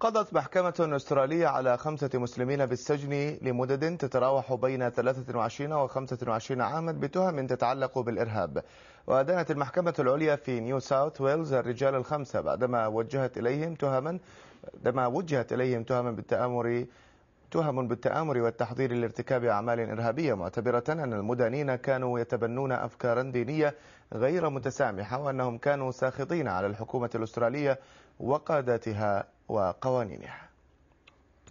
قضت محكمة أسترالية على خمسة مسلمين بالسجن لمدد تتراوح بين 23 و 25 عاما بتهم تتعلق بالإرهاب وأدانت المحكمة العليا في نيو ساوث ويلز الرجال الخمسة بعدما وجهت إليهم تهما عندما وجهت إليهم تهما بالتآمر تهم بالتآمر والتحضير لارتكاب أعمال إرهابية معتبرة أن المدانين كانوا يتبنون أفكارا دينية غير متسامحة وأنهم كانوا ساخطين على الحكومة الأسترالية وقادتها وقوانينها